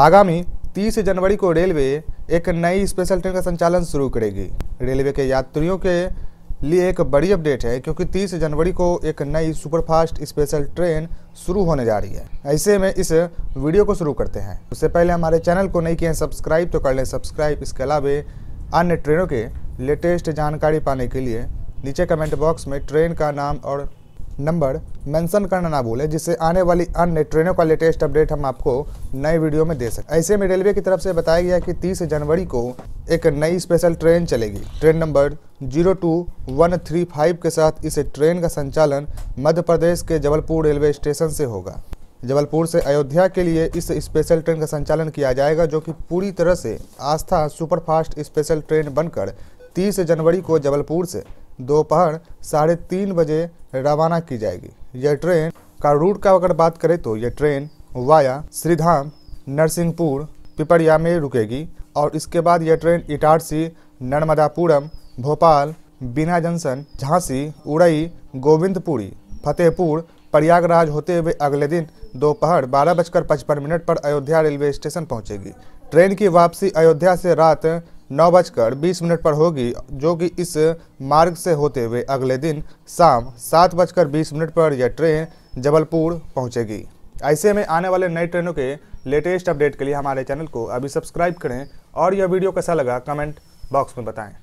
आगामी 30 जनवरी को रेलवे एक नई स्पेशल ट्रेन का संचालन शुरू करेगी रेलवे के यात्रियों के लिए एक बड़ी अपडेट है क्योंकि 30 जनवरी को एक नई सुपरफास्ट स्पेशल ट्रेन शुरू होने जा रही है ऐसे में इस वीडियो को शुरू करते हैं उससे पहले हमारे चैनल को नहीं किए सब्सक्राइब तो कर लें सब्सक्राइब इसके अलावा अन्य ट्रेनों के लेटेस्ट जानकारी पाने के लिए नीचे कमेंट बॉक्स में ट्रेन का नाम और नंबर मेंशन करना ना भूलें जिससे आने वाली अन्य ट्रेनों का लेटेस्ट अपडेट हम आपको नए वीडियो में दे सकें ऐसे में रेलवे की तरफ से बताया गया कि 30 जनवरी को एक नई स्पेशल ट्रेन चलेगी train number zero two one three five के साथ इस ट्रेन का संचालन मध्य प्रदेश के जबलपुर रेलवे स्टेशन से होगा जबलपुर से अयोध्या के लिए इस स्पेशल ट्रेन का संचालन किया जाएगा जो कि पूरी तरह से आस्था सुपरफास्ट स्पेशल ट्रेन बनकर तीस जनवरी को जबलपुर से दोपहर साढ़े तीन बजे रवाना की जाएगी यह ट्रेन का रूट का अगर बात करें तो यह ट्रेन वाया श्रीधाम नरसिंहपुर पिपरिया में रुकेगी और इसके बाद यह ट्रेन इटारसी नर्मदापुरम भोपाल बिना जंक्शन झांसी उड़ई गोविंदपुरी फतेहपुर प्रयागराज होते हुए अगले दिन दोपहर बारह बजकर पचपन मिनट पर अयोध्या रेलवे स्टेशन पहुंचेगी ट्रेन की वापसी अयोध्या से रात नौ बजकर बीस मिनट पर होगी जो कि इस मार्ग से होते हुए अगले दिन शाम सात बजकर बीस मिनट पर यह ट्रेन जबलपुर पहुंचेगी ऐसे में आने वाले नई ट्रेनों के लेटेस्ट अपडेट के लिए हमारे चैनल को अभी सब्सक्राइब करें और यह वीडियो कैसा लगा कमेंट बॉक्स में बताएं